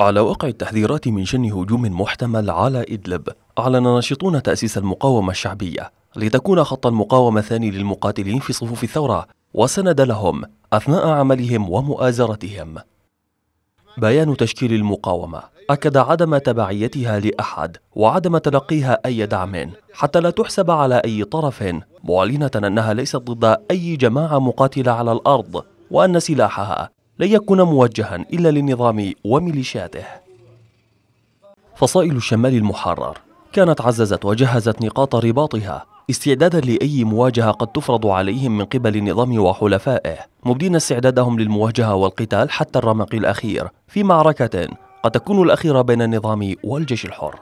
على وقع التحذيرات من شن هجوم محتمل على إدلب أعلن ناشطون تأسيس المقاومة الشعبية لتكون خط المقاومة الثاني للمقاتلين في صفوف الثورة وسند لهم أثناء عملهم ومؤازرتهم بيان تشكيل المقاومة أكد عدم تبعيتها لأحد وعدم تلقيها أي دعم حتى لا تحسب على أي طرف معلنة أنها ليست ضد أي جماعة مقاتلة على الأرض وأن سلاحها لن يكون موجها إلا للنظام وميليشياته فصائل الشمال المحرر كانت عززت وجهزت نقاط رباطها استعدادا لأي مواجهة قد تفرض عليهم من قبل النظام وحلفائه مبدين استعدادهم للمواجهة والقتال حتى الرمق الأخير في معركة قد تكون الأخيرة بين النظام والجيش الحر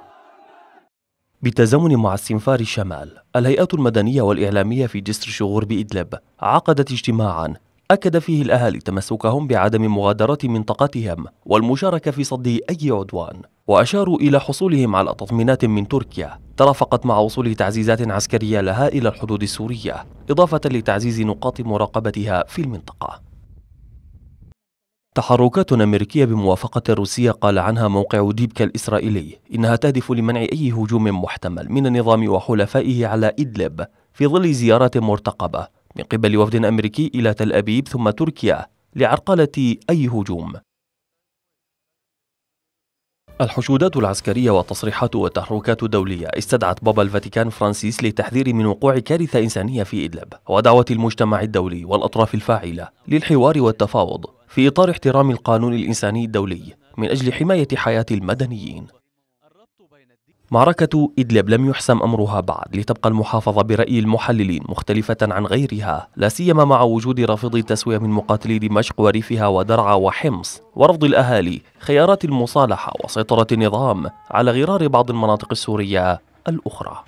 بالتزامن مع استنفار الشمال الهيئات المدنية والإعلامية في جسر شغور بإدلب عقدت اجتماعا أكد فيه الأهالي تمسكهم بعدم مغادرة منطقتهم والمشاركة في صد أي عدوان وأشاروا إلى حصولهم على تطمينات من تركيا ترافقت مع وصول تعزيزات عسكرية لها إلى الحدود السورية إضافة لتعزيز نقاط مراقبتها في المنطقة تحركات أمريكية بموافقة روسية قال عنها موقع ديبكا الإسرائيلي إنها تهدف لمنع أي هجوم محتمل من النظام وحلفائه على إدلب في ظل زيارات مرتقبة من قبل وفد أمريكي إلى تل أبيب ثم تركيا لعرقلة أي هجوم الحشودات العسكرية والتصريحات والتحركات الدولية استدعت بابا الفاتيكان فرانسيس للتحذير من وقوع كارثة إنسانية في إدلب ودعوة المجتمع الدولي والأطراف الفاعلة للحوار والتفاوض في إطار احترام القانون الإنساني الدولي من أجل حماية حياة المدنيين معركة إدلب لم يحسم أمرها بعد لتبقى المحافظة برأي المحللين مختلفة عن غيرها لا سيما مع وجود رافضي التسوية من مقاتلي دمشق وريفها ودرعا وحمص ورفض الأهالي خيارات المصالحة وسيطرة النظام على غرار بعض المناطق السورية الأخرى